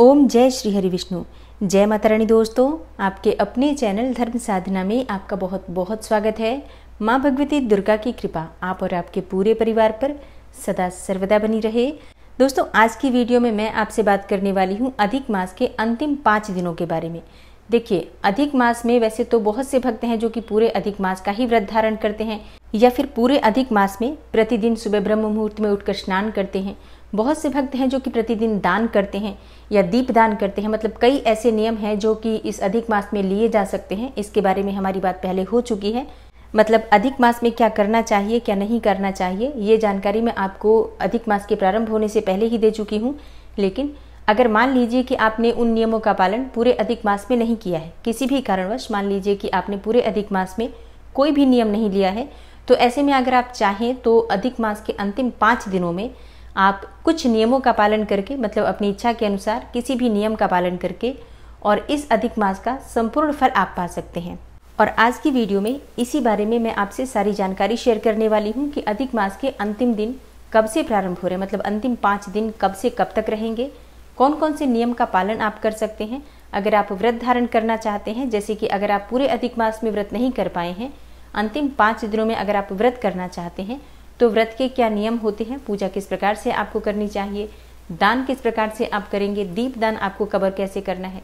ओम जय श्री हरि विष्णु जय माता रानी दोस्तों आपके अपने चैनल धर्म साधना में आपका बहुत बहुत स्वागत है माँ भगवती दुर्गा की कृपा आप और आपके पूरे परिवार पर सदा सर्वदा बनी रहे दोस्तों आज की वीडियो में मैं आपसे बात करने वाली हूँ अधिक मास के अंतिम पाँच दिनों के बारे में देखिए अधिक मास में वैसे तो बहुत से भक्त हैं जो कि पूरे अधिक मास का ही व्रत धारण करते हैं या फिर पूरे अधिक मास में प्रतिदिन सुबह ब्रह्म मुहूर्त में उठकर स्नान करते हैं बहुत से भक्त हैं जो कि प्रतिदिन दान करते हैं या दीप दान करते हैं मतलब कई ऐसे नियम हैं जो कि इस अधिक मास में लिए जा सकते हैं इसके बारे में हमारी बात पहले हो चुकी है मतलब अधिक मास में क्या करना चाहिए क्या नहीं करना चाहिए ये जानकारी मैं आपको अधिक मास के प्रारंभ होने से पहले ही दे चुकी हूँ लेकिन अगर मान लीजिए कि आपने उन नियमों का पालन पूरे अधिक मास में नहीं किया है किसी भी कारणवश मान लीजिए कि आपने पूरे अधिक मास में कोई भी नियम नहीं लिया है तो ऐसे में अगर आप चाहें तो अधिक मास के अंतिम पाँच दिनों में आप कुछ नियमों का पालन करके मतलब अपनी इच्छा के अनुसार किसी भी नियम का पालन करके और इस अधिक मास का संपूर्ण फल आप पा सकते हैं और आज की वीडियो में इसी बारे में मैं आपसे सारी जानकारी शेयर करने वाली हूँ कि अधिक मास के अंतिम दिन कब से प्रारंभ हो रहे हैं मतलब अंतिम पाँच दिन कब से कब तक रहेंगे कौन कौन से नियम का पालन आप कर सकते हैं अगर आप व्रत धारण करना चाहते हैं जैसे कि अगर आप पूरे अधिक मास में व्रत नहीं कर पाए हैं अंतिम पाँच दिनों में अगर आप व्रत करना चाहते हैं तो व्रत के क्या नियम होते हैं पूजा किस प्रकार से आपको करनी चाहिए दान किस प्रकार से आप करेंगे दीप दान आपको कवर कैसे करना है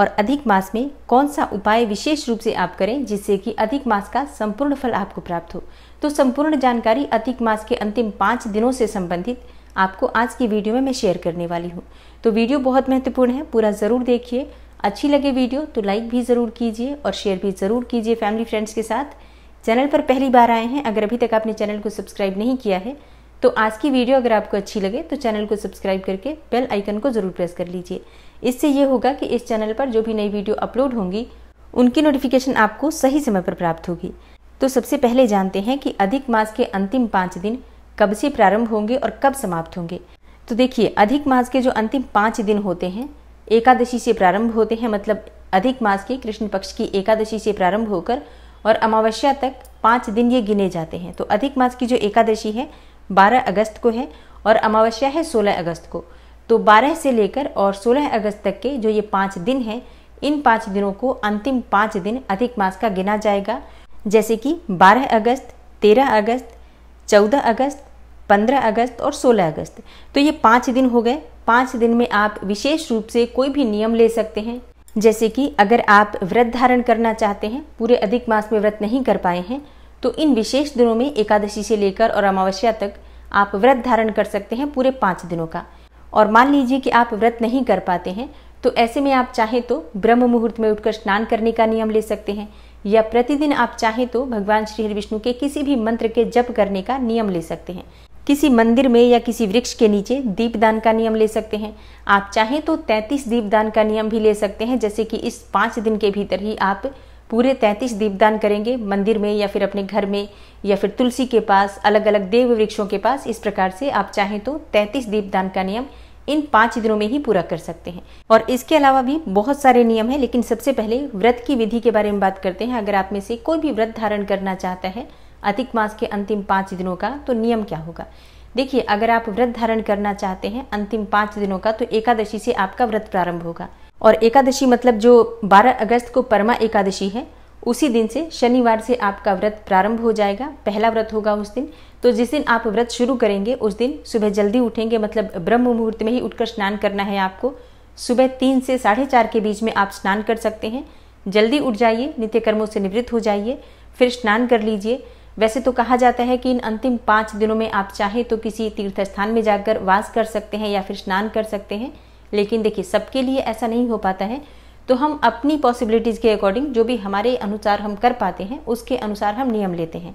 और अधिक मास में कौन सा उपाय विशेष रूप से आप करें जिससे कि अधिक मास का संपूर्ण फल आपको प्राप्त हो तो संपूर्ण जानकारी अधिक मास के अंतिम पाँच दिनों से संबंधित आपको आज की वीडियो में मैं शेयर करने वाली हूँ तो वीडियो बहुत महत्वपूर्ण है पूरा ज़रूर देखिए अच्छी लगे वीडियो तो लाइक भी ज़रूर कीजिए और शेयर भी ज़रूर कीजिए फैमिली फ्रेंड्स के साथ चैनल पर पहली बार आए हैं अगर अभी तक आपने चैनल को सब्सक्राइब नहीं किया है तो आज की वीडियो अगर आपको अच्छी लगे तो चैनल को सब्सक्राइब करके बेल आइकन को ज़रूर प्रेस कर लीजिए इससे ये होगा कि इस चैनल पर जो भी नई वीडियो अपलोड होंगी उनकी नोटिफिकेशन आपको सही समय पर प्राप्त होगी तो सबसे पहले जानते हैं कि अधिक मास के अंतिम पाँच दिन कब से प्रारंभ होंगे और कब समाप्त होंगे तो देखिए अधिक मास के जो अंतिम पाँच दिन होते हैं एकादशी से प्रारंभ होते हैं मतलब अधिक मास के कृष्ण पक्ष की एकादशी से प्रारंभ होकर और अमावस्या तक पाँच दिन ये गिने जाते हैं तो अधिक मास की जो एकादशी है बारह अगस्त को है और अमावस्या है सोलह अगस्त को तो बारह से लेकर और सोलह अगस्त तक के जो ये पाँच दिन हैं इन पाँच दिनों को अंतिम पाँच दिन अधिक मास का गिना जाएगा जैसे कि बारह अगस्त तेरह अगस्त चौदह अगस्त पंद्रह अगस्त और सोलह अगस्त तो ये पाँच दिन हो गए पाँच दिन में आप विशेष रूप से कोई भी नियम ले सकते हैं जैसे कि अगर आप व्रत धारण करना चाहते हैं पूरे अधिक मास में व्रत नहीं कर पाए हैं तो इन विशेष दिनों में एकादशी से लेकर और अमावस्या तक आप व्रत धारण कर सकते हैं पूरे पाँच दिनों का और मान लीजिए कि आप व्रत नहीं कर पाते हैं तो ऐसे में आप चाहें तो ब्रह्म मुहूर्त में उठकर स्नान करने का नियम ले सकते हैं या प्रतिदिन आप चाहें तो भगवान श्री हरि विष्णु के किसी भी मंत्र के जप करने का नियम ले सकते हैं किसी मंदिर में या किसी वृक्ष के नीचे दीपदान का नियम ले सकते हैं आप चाहें तो 33 दीपदान का नियम भी ले सकते हैं जैसे कि इस पाँच दिन के भीतर ही आप पूरे 33 दीपदान करेंगे मंदिर में या फिर अपने घर में या फिर तुलसी के पास अलग अलग देव वृक्षों के पास इस प्रकार से आप चाहें तो 33 दीपदान का नियम इन पाँच दिनों में ही पूरा कर सकते हैं और इसके अलावा भी बहुत सारे नियम हैं लेकिन सबसे पहले व्रत की विधि के बारे में बात करते हैं अगर आप में से कोई भी व्रत धारण करना चाहता है अधिक मास के अंतिम पाँच दिनों का तो नियम क्या होगा देखिए अगर आप व्रत धारण करना चाहते हैं अंतिम पाँच दिनों का तो एकादशी से आपका व्रत प्रारंभ होगा और एकादशी मतलब जो 12 अगस्त को परमा एकादशी है उसी दिन से शनिवार से आपका व्रत प्रारंभ हो जाएगा पहला व्रत होगा उस दिन तो जिस दिन आप व्रत शुरू करेंगे उस दिन सुबह जल्दी उठेंगे मतलब ब्रह्म मुहूर्त में ही उठकर स्नान करना है आपको सुबह तीन से साढ़े चार के बीच में आप स्नान कर सकते हैं जल्दी उठ जाइए नित्य कर्मों से निवृत्त हो जाइए फिर स्नान कर लीजिए वैसे तो कहा जाता है कि इन अंतिम पाँच दिनों में आप चाहे तो किसी तीर्थ स्थान में जाकर वास कर सकते हैं या फिर स्नान कर सकते हैं लेकिन देखिए सबके लिए ऐसा नहीं हो पाता है तो हम अपनी पॉसिबिलिटीज़ के अकॉर्डिंग जो भी हमारे अनुसार हम कर पाते हैं उसके अनुसार हम नियम लेते हैं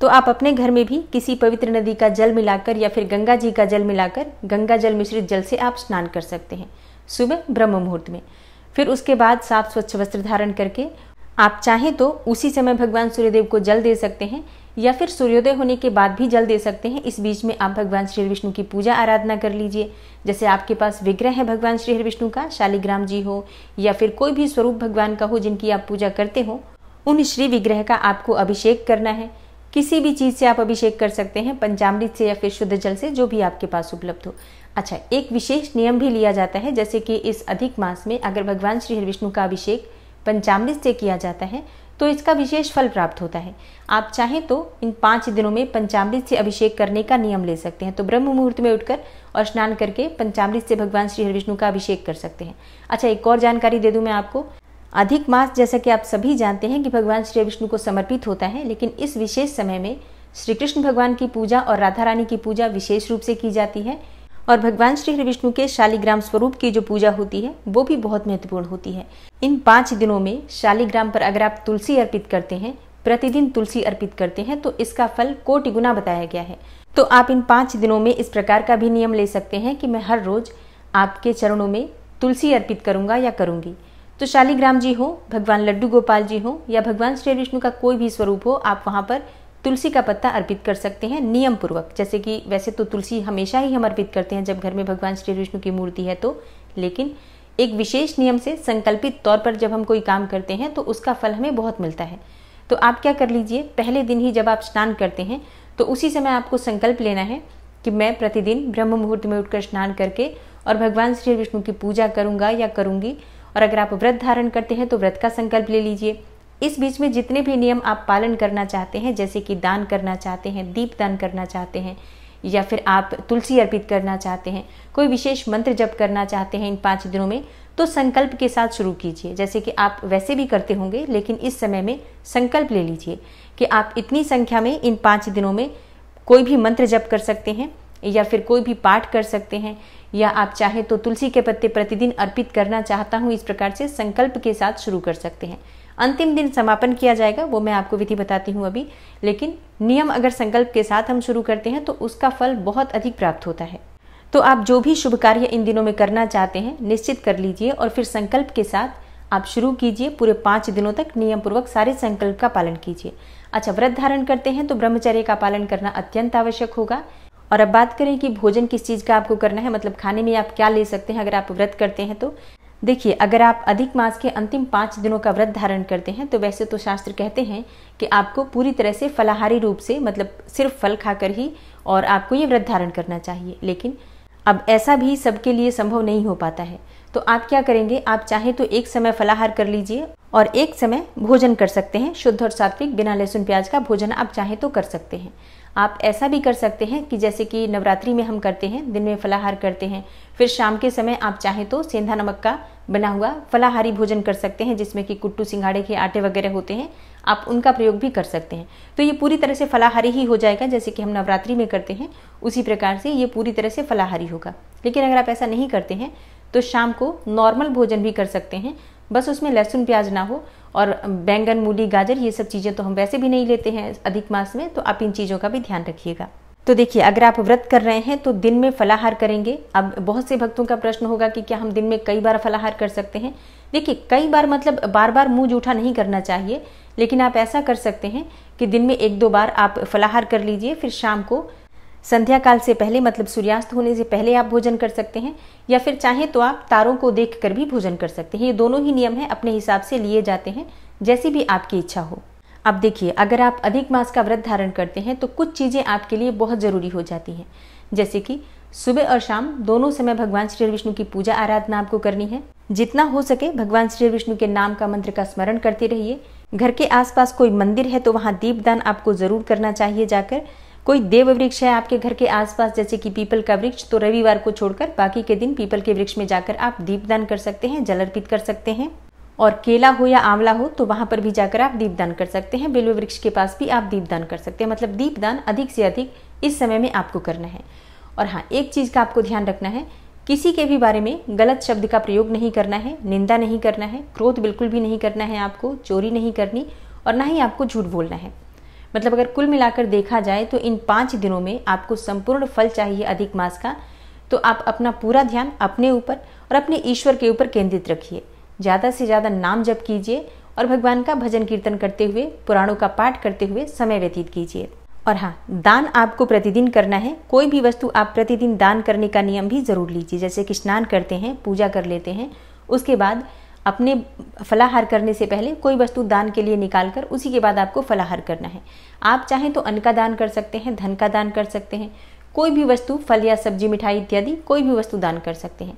तो आप अपने घर में भी किसी पवित्र नदी का जल मिलाकर या फिर गंगा जी का जल मिलाकर गंगा जल मिश्रित जल से आप स्नान कर सकते हैं सुबह ब्रह्म मुहूर्त में फिर उसके बाद साफ स्वच्छ वस्त्र धारण करके आप चाहें तो उसी समय भगवान सूर्यदेव को जल दे सकते हैं या फिर सूर्योदय होने के बाद भी जल दे सकते हैं इस बीच में आप भगवान श्री विष्णु की पूजा आराधना कर लीजिए जैसे आपके पास विग्रह है भगवान श्री विष्णु का शालिग्राम जी हो या फिर कोई भी स्वरूप भगवान का हो जिनकी आप पूजा करते हो उन श्री विग्रह का आपको अभिषेक करना है किसी भी चीज़ से आप अभिषेक कर सकते हैं पंचामृत से या फिर शुद्ध जल से जो भी आपके पास उपलब्ध हो अच्छा एक विशेष नियम भी लिया जाता है जैसे कि इस अधिक मास में अगर भगवान श्री विष्णु का अभिषेक पंचामृत से किया जाता है तो इसका विशेष फल प्राप्त होता है आप चाहें तो इन पाँच दिनों में पंचामृत से अभिषेक करने का नियम ले सकते हैं तो ब्रह्म मुहूर्त में उठकर और स्नान करके पंचामृत से भगवान श्री हरि विष्णु का अभिषेक कर सकते हैं अच्छा एक और जानकारी दे दूँ मैं आपको अधिक मास जैसा कि आप सभी जानते हैं कि भगवान श्री विष्णु को समर्पित होता है लेकिन इस विशेष समय में श्री कृष्ण भगवान की पूजा और राधा रानी की पूजा विशेष रूप से की जाती है और भगवान श्री विष्णु के शालिग्राम स्वरूप की जो पूजा होती है वो भी बहुत महत्वपूर्ण होती है इन पाँच दिनों में शालिग्राम पर अगर आप तुलसी अर्पित करते हैं प्रतिदिन तुलसी अर्पित करते हैं तो इसका फल कोटि गुना बताया गया है तो आप इन पाँच दिनों में इस प्रकार का भी नियम ले सकते हैं कि मैं हर रोज आपके चरणों में तुलसी अर्पित करूंगा या करूंगी तो शालिग्राम जी हो भगवान लड्डू गोपाल जी हो या भगवान श्री विष्णु का कोई भी स्वरूप हो आप वहाँ पर तुलसी का पत्ता अर्पित कर सकते हैं नियम पूर्वक जैसे कि वैसे तो तुलसी हमेशा ही हम अर्पित करते हैं जब घर में भगवान श्री विष्णु की मूर्ति है तो लेकिन एक विशेष नियम से संकल्पित तौर पर जब हम कोई काम करते हैं तो उसका फल हमें बहुत मिलता है तो आप क्या कर लीजिए पहले दिन ही जब आप स्नान करते हैं तो उसी समय आपको संकल्प लेना है कि मैं प्रतिदिन ब्रह्म मुहूर्त में उठकर स्नान करके और भगवान श्री विष्णु की पूजा करूंगा या करूंगी और अगर आप व्रत धारण करते हैं तो व्रत का संकल्प ले लीजिए इस बीच में जितने भी नियम आप पालन करना चाहते हैं जैसे कि दान करना चाहते हैं दीप दान करना चाहते हैं या फिर आप तुलसी अर्पित करना चाहते हैं कोई विशेष मंत्र जप करना चाहते हैं इन पाँच दिनों में तो संकल्प के साथ शुरू कीजिए जैसे कि आप वैसे भी करते होंगे लेकिन इस समय में संकल्प ले लीजिए कि आप इतनी संख्या में इन पाँच दिनों में कोई भी मंत्र जप कर सकते हैं या फिर कोई भी पाठ कर सकते हैं या आप चाहे तो तुलसी के पत्ते प्रतिदिन अर्पित करना चाहता हूँ इस प्रकार से संकल्प के साथ शुरू कर सकते हैं अंतिम दिन समापन किया जाएगा वो मैं आपको विधि बताती हूँ अभी लेकिन नियम अगर संकल्प के साथ हम शुरू करते हैं तो उसका फल बहुत अधिक प्राप्त होता है तो आप जो भी शुभ कार्य इन दिनों में करना चाहते हैं निश्चित कर लीजिए और फिर संकल्प के साथ आप शुरू कीजिए पूरे पाँच दिनों तक नियम पूर्वक सारे संकल्प का पालन कीजिए अच्छा व्रत धारण करते हैं तो ब्रह्मचर्य का पालन करना अत्यंत आवश्यक होगा और अब बात करें कि भोजन किस चीज़ का आपको करना है मतलब खाने में आप क्या ले सकते हैं अगर आप व्रत करते हैं तो देखिए अगर आप अधिक मास के अंतिम पांच दिनों का व्रत धारण करते हैं तो वैसे तो शास्त्र कहते हैं कि आपको पूरी तरह से फलाहारी रूप से मतलब सिर्फ फल खाकर ही और आपको ये व्रत धारण करना चाहिए लेकिन अब ऐसा भी सबके लिए संभव नहीं हो पाता है तो आप क्या करेंगे आप चाहे तो एक समय फलाहार कर लीजिए और एक समय भोजन कर सकते हैं शुद्ध और सात्विक बिना लहसुन प्याज का भोजन आप चाहे तो कर सकते हैं आप ऐसा भी कर सकते हैं कि जैसे कि नवरात्रि में हम करते हैं दिन में फलाहार करते हैं फिर शाम के समय आप चाहें तो सेंधा नमक का बना हुआ फलाहारी भोजन कर सकते हैं जिसमें कि कुट्टू सिंघाड़े के आटे वगैरह होते हैं आप उनका प्रयोग भी कर सकते हैं तो ये पूरी तरह से फलाहारी ही हो जाएगा जैसे कि हम नवरात्रि में करते हैं उसी प्रकार से ये पूरी तरह से फलाहारी होगा लेकिन अगर आप ऐसा नहीं करते हैं तो शाम को नॉर्मल भोजन भी कर सकते हैं बस उसमें लहसुन प्याज ना हो और बैंगन मूली गाजर ये सब चीज़ें तो हम वैसे भी नहीं लेते हैं अधिक मास में तो आप इन चीज़ों का भी ध्यान रखिएगा तो देखिए अगर आप व्रत कर रहे हैं तो दिन में फलाहार करेंगे अब बहुत से भक्तों का प्रश्न होगा कि क्या हम दिन में कई बार फलाहार कर सकते हैं देखिए कई बार मतलब बार बार मुंह जूठा नहीं करना चाहिए लेकिन आप ऐसा कर सकते हैं कि दिन में एक दो बार आप फलाहार कर लीजिए फिर शाम को संध्या काल से पहले मतलब सूर्यास्त होने से पहले आप भोजन कर सकते हैं या फिर चाहें तो आप तारों को देख कर भी भोजन कर सकते हैं ये दोनों ही नियम हैं अपने हिसाब से लिए जाते हैं जैसी भी आपकी इच्छा हो अब देखिए अगर आप अधिक मास का व्रत धारण करते हैं तो कुछ चीज़ें आपके लिए बहुत ज़रूरी हो जाती हैं जैसे कि सुबह और शाम दोनों समय भगवान श्री विष्णु की पूजा आराधना आपको करनी है जितना हो सके भगवान श्री विष्णु के नाम का मंत्र का स्मरण करते रहिए घर के आसपास कोई मंदिर है तो वहाँ दीपदान आपको ज़रूर करना चाहिए जाकर कोई देव वृक्ष है आपके घर के आसपास जैसे कि पीपल का वृक्ष तो रविवार को छोड़कर बाकी के दिन पीपल के वृक्ष में जाकर आप दीपदान कर सकते हैं जल अर्पित कर सकते हैं और केला हो या आंवला हो तो वहां पर भी जाकर आप दीपदान कर सकते हैं बिल्व वृक्ष के पास भी आप दीपदान कर सकते हैं मतलब दीपदान अधिक से अधिक इस समय में आपको करना है और हाँ एक चीज़ का आपको ध्यान रखना है किसी के भी बारे में गलत शब्द का प्रयोग नहीं करना है निंदा नहीं करना है क्रोध बिल्कुल भी नहीं करना है आपको चोरी नहीं करनी और ना ही आपको झूठ बोलना है मतलब अगर कुल मिलाकर देखा जाए तो इन पाँच दिनों में आपको संपूर्ण फल चाहिए अधिक मास का तो आप अपना पूरा ध्यान अपने ऊपर और अपने ईश्वर के ऊपर केंद्रित रखिए ज़्यादा से ज़्यादा नाम जप कीजिए और भगवान का भजन कीर्तन करते हुए पुराणों का पाठ करते हुए समय व्यतीत कीजिए और हाँ दान आपको प्रतिदिन करना है कोई भी वस्तु आप प्रतिदिन दान करने का नियम भी जरूर लीजिए जैसे कि स्नान करते हैं पूजा कर लेते हैं उसके बाद अपने फलाहार करने से पहले कोई वस्तु दान के लिए निकाल कर उसी के बाद आपको फलाहार करना है आप चाहें तो अन्न का दान कर सकते हैं धन का दान कर सकते हैं कोई भी वस्तु फल या सब्जी मिठाई इत्यादि कोई भी वस्तु दान कर सकते हैं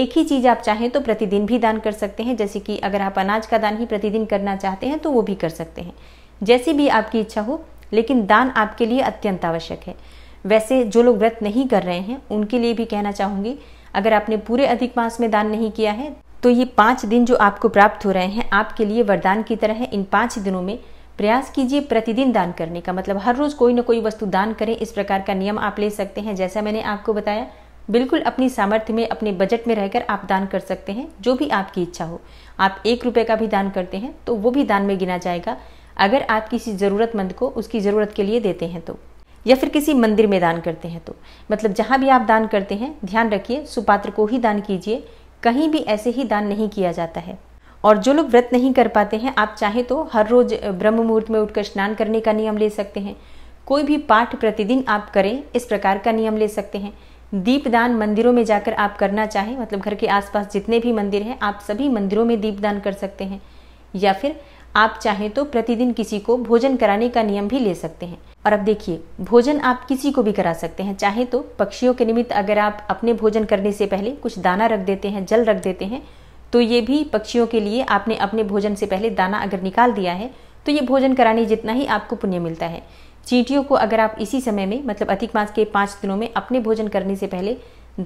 एक ही चीज़ आप चाहें तो प्रतिदिन भी दान कर सकते हैं जैसे कि अगर आप अनाज का दान ही प्रतिदिन करना चाहते हैं तो वो भी कर सकते हैं जैसी भी आपकी इच्छा हो लेकिन दान आपके लिए अत्यंत आवश्यक है वैसे जो लोग व्रत नहीं कर रहे हैं उनके लिए भी कहना चाहूँगी अगर आपने पूरे अधिक मास में दान नहीं किया है तो ये पाँच दिन जो आपको प्राप्त हो रहे हैं आपके लिए वरदान की तरह है इन पाँच दिनों में प्रयास कीजिए प्रतिदिन दान करने का मतलब हर रोज़ कोई ना कोई वस्तु दान करें इस प्रकार का नियम आप ले सकते हैं जैसा मैंने आपको बताया बिल्कुल अपनी सामर्थ्य में अपने बजट में रहकर आप दान कर सकते हैं जो भी आपकी इच्छा हो आप एक रुपये का भी दान करते हैं तो वो भी दान में गिना जाएगा अगर आप किसी ज़रूरतमंद को उसकी ज़रूरत के लिए देते हैं तो या फिर किसी मंदिर में दान करते हैं तो मतलब जहाँ भी आप दान करते हैं ध्यान रखिए सुपात्र को ही दान कीजिए कहीं भी ऐसे ही दान नहीं किया जाता है और जो लोग व्रत नहीं कर पाते हैं आप चाहे तो हर रोज ब्रह्म मुहूर्त में उठकर स्नान करने का नियम ले सकते हैं कोई भी पाठ प्रतिदिन आप करें इस प्रकार का नियम ले सकते हैं दीपदान मंदिरों में जाकर आप करना चाहें मतलब घर के आसपास जितने भी मंदिर हैं आप सभी मंदिरों में दीपदान कर सकते हैं या फिर आप चाहें तो प्रतिदिन किसी को भोजन कराने का नियम भी ले सकते हैं और अब देखिए भोजन आप किसी को भी करा सकते हैं चाहे तो पक्षियों के निमित्त अगर आप अपने भोजन करने से पहले कुछ दाना रख देते हैं जल रख देते हैं तो ये भी पक्षियों के लिए आपने अपने भोजन से पहले दाना अगर निकाल दिया है तो ये भोजन कराने जितना ही आपको पुण्य मिलता है चींटियों को अगर आप इसी समय में मतलब अधिक मास के पाँच दिनों में अपने भोजन करने से पहले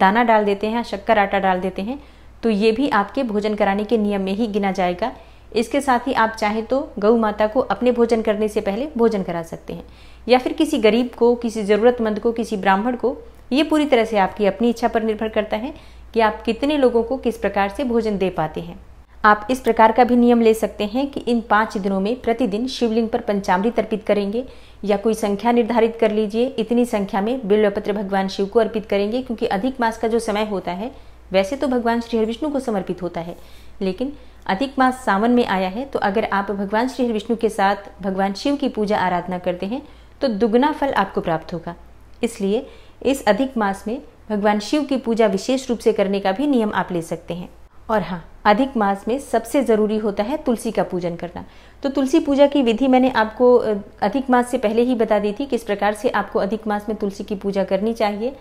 दाना डाल देते हैं शक्कर आटा डाल देते हैं तो ये भी आपके भोजन कराने के नियम में ही गिना जाएगा इसके साथ ही आप चाहें तो गौ माता को अपने भोजन करने से पहले भोजन करा सकते हैं या फिर किसी गरीब को किसी ज़रूरतमंद को किसी ब्राह्मण को ये पूरी तरह से आपकी अपनी इच्छा पर निर्भर करता है कि आप कितने लोगों को किस प्रकार से भोजन दे पाते हैं आप इस प्रकार का भी नियम ले सकते हैं कि इन पाँच दिनों में प्रतिदिन शिवलिंग पर पंचामृत अर्पित करेंगे या कोई संख्या निर्धारित कर लीजिए इतनी संख्या में बिल्वपत्र भगवान शिव को अर्पित करेंगे क्योंकि अधिक मास का जो समय होता है वैसे तो भगवान श्री हरिविष्णु को समर्पित होता है लेकिन अधिक मास सावन में आया है तो अगर आप भगवान श्री विष्णु के साथ भगवान शिव की पूजा आराधना करते हैं तो दुगना फल आपको प्राप्त होगा इसलिए इस अधिक मास में भगवान शिव की पूजा विशेष रूप से करने का भी नियम आप ले सकते हैं और हाँ अधिक मास में सबसे ज़रूरी होता है तुलसी का पूजन करना तो तुलसी पूजा की विधि मैंने आपको अधिक मास से पहले ही बता दी थी किस प्रकार से आपको अधिक मास में तुलसी की पूजा करनी चाहिए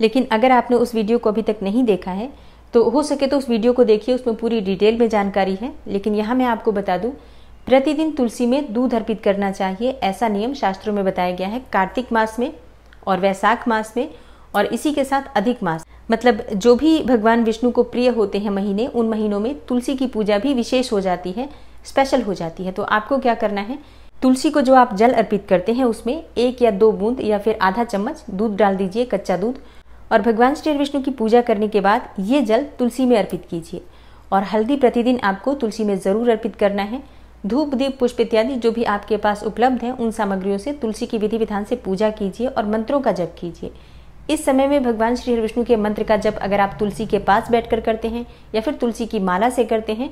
लेकिन अगर आपने उस वीडियो को अभी तक नहीं देखा है तो हो सके तो उस वीडियो को देखिए उसमें पूरी डिटेल में जानकारी है लेकिन यहाँ मैं आपको बता दूँ प्रतिदिन तुलसी में दूध अर्पित करना चाहिए ऐसा नियम शास्त्रों में बताया गया है कार्तिक मास में और वैशाख मास में और इसी के साथ अधिक मास मतलब जो भी भगवान विष्णु को प्रिय होते हैं महीने उन महीनों में तुलसी की पूजा भी विशेष हो जाती है स्पेशल हो जाती है तो आपको क्या करना है तुलसी को जो आप जल अर्पित करते हैं उसमें एक या दो बूंद या फिर आधा चम्मच दूध डाल दीजिए कच्चा दूध और भगवान श्री विष्णु की पूजा करने के बाद ये जल तुलसी में अर्पित कीजिए और हल्दी प्रतिदिन आपको तुलसी में ज़रूर अर्पित करना है धूप दीप पुष्प इत्यादि जो भी आपके पास उपलब्ध हैं उन सामग्रियों से तुलसी की विधि विधान से पूजा कीजिए और मंत्रों का जप कीजिए इस समय में भगवान श्री विष्णु के मंत्र का जप अगर आप तुलसी के पास बैठकर करते हैं या फिर तुलसी की माला से करते हैं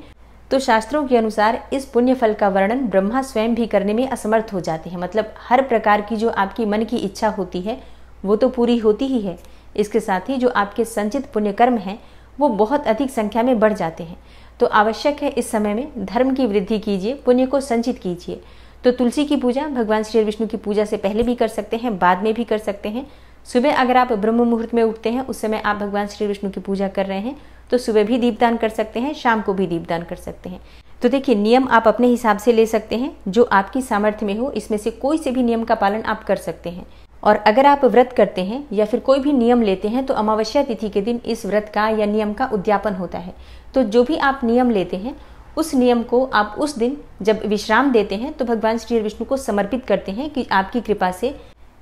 तो शास्त्रों के अनुसार इस पुण्य फल का वर्णन ब्रह्मा स्वयं भी करने में असमर्थ हो जाते हैं मतलब हर प्रकार की जो आपकी मन की इच्छा होती है वो तो पूरी होती ही है इसके साथ ही जो आपके संचित पुण्यकर्म हैं वो बहुत अधिक संख्या में बढ़ जाते हैं तो आवश्यक है इस समय में धर्म की वृद्धि कीजिए पुण्य को संचित कीजिए तो तुलसी की पूजा भगवान श्री विष्णु की पूजा से पहले भी कर सकते हैं बाद में भी कर सकते हैं सुबह अगर आप ब्रह्म मुहूर्त में उठते हैं उस समय आप भगवान श्री विष्णु की पूजा कर रहे हैं तो सुबह भी दीपदान कर सकते हैं शाम को भी दीपदान कर सकते हैं तो देखिए नियम आप अपने हिसाब से ले सकते हैं जो आपकी सामर्थ्य में हो इसमें से कोई से भी नियम का पालन आप कर सकते हैं और अगर आप व्रत करते हैं या फिर कोई भी नियम लेते हैं तो अमावस्या तिथि के दिन इस व्रत का या नियम का उद्यापन होता है तो जो भी आप नियम लेते हैं उस नियम को आप उस दिन जब विश्राम देते हैं तो भगवान श्री विष्णु को समर्पित करते हैं कि आपकी कृपा से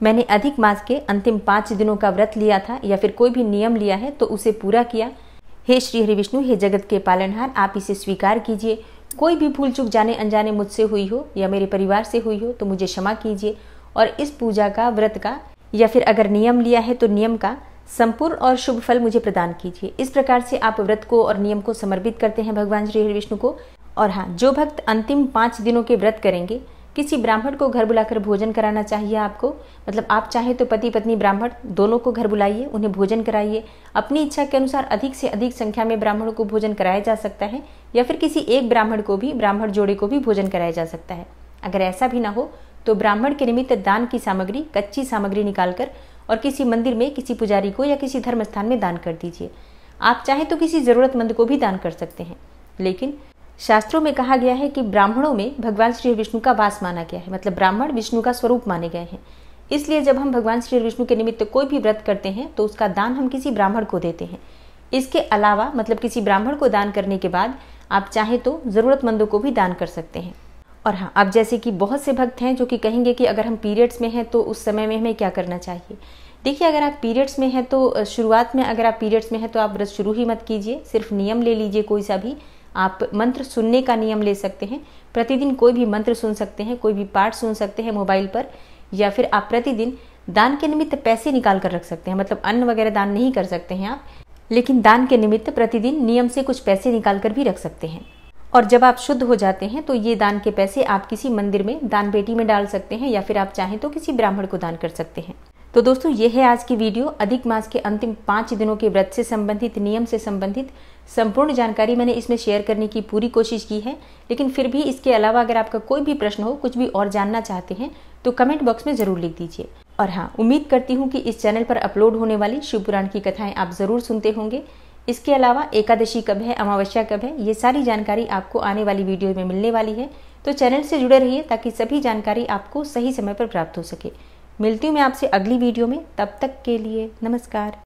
मैंने अधिक मास के अंतिम पाँच दिनों का व्रत लिया था या फिर कोई भी नियम लिया है तो उसे पूरा किया हे श्री हरि विष्णु हे जगत के पालनहार आप इसे स्वीकार कीजिए कोई भी भूल चूक जाने अनजाने मुझसे हुई हो या मेरे परिवार से हुई हो तो मुझे क्षमा कीजिए और इस पूजा का व्रत का या फिर अगर नियम लिया है तो नियम का संपूर्ण और शुभ फल मुझे प्रदान कीजिए इस प्रकार से आप व्रत को और नियम को समर्पित करते हैं भगवान श्री हरि विष्णु को और हाँ जो भक्त अंतिम पाँच दिनों के व्रत करेंगे किसी ब्राह्मण को घर बुलाकर भोजन कराना चाहिए आपको मतलब आप चाहे तो पति पत्नी ब्राह्मण दोनों को घर बुलाइए उन्हें भोजन कराइए अपनी इच्छा के अनुसार अधिक से अधिक संख्या में ब्राह्मणों को भोजन कराया जा सकता है या फिर किसी एक ब्राह्मण को भी ब्राह्मण जोड़े को भी भोजन कराया जा सकता है अगर ऐसा भी ना हो तो ब्राह्मण के निमित्त दान की सामग्री कच्ची सामग्री निकालकर और किसी मंदिर में किसी पुजारी को या किसी धर्म स्थान में दान कर दीजिए आप चाहे तो किसी ज़रूरतमंद को भी दान कर सकते हैं लेकिन शास्त्रों में कहा गया है कि ब्राह्मणों में भगवान श्री विष्णु का वास माना गया है मतलब ब्राह्मण विष्णु का स्वरूप माने गए हैं इसलिए जब हम भगवान श्री विष्णु के निमित्त कोई भी व्रत करते हैं तो उसका दान हम किसी ब्राह्मण को देते हैं इसके अलावा मतलब किसी ब्राह्मण को दान करने के बाद आप चाहे तो ज़रूरतमंदों को भी दान कर सकते हैं और हाँ अब जैसे कि बहुत से भक्त हैं जो कि कहेंगे कि अगर हम पीरियड्स में हैं तो उस समय में हमें क्या करना चाहिए देखिए अगर आप पीरियड्स में हैं तो शुरुआत में अगर आप पीरियड्स में हैं तो आप व्रत शुरू ही मत कीजिए सिर्फ नियम ले लीजिए कोई सा भी आप मंत्र सुनने का नियम ले सकते हैं प्रतिदिन कोई भी मंत्र सुन सकते हैं कोई भी पाठ सुन सकते हैं मोबाइल पर या फिर आप प्रतिदिन दान के निमित्त पैसे निकाल कर रख सकते हैं मतलब अन्न वगैरह दान नहीं कर सकते हैं आप लेकिन दान के निमित्त प्रतिदिन नियम से कुछ पैसे निकाल कर भी रख सकते हैं और जब आप शुद्ध हो जाते हैं तो ये दान के पैसे आप किसी मंदिर में दान बेटी में डाल सकते हैं या फिर आप चाहें तो किसी ब्राह्मण को दान कर सकते हैं तो दोस्तों ये है आज की वीडियो अधिक मास के अंतिम पांच दिनों के व्रत से संबंधित नियम से संबंधित संपूर्ण जानकारी मैंने इसमें शेयर करने की पूरी कोशिश की है लेकिन फिर भी इसके अलावा अगर आपका कोई भी प्रश्न हो कुछ भी और जानना चाहते हैं तो कमेंट बॉक्स में ज़रूर लिख दीजिए और हाँ उम्मीद करती हूँ कि इस चैनल पर अपलोड होने वाली शिवपुराण की कथाएं आप ज़रूर सुनते होंगे इसके अलावा एकादशी कब है अमावस्या कब है ये सारी जानकारी आपको आने वाली वीडियो में मिलने वाली है तो चैनल से जुड़े रहिए ताकि सभी जानकारी आपको सही समय पर प्राप्त हो सके मिलती हूँ मैं आपसे अगली वीडियो में तब तक के लिए नमस्कार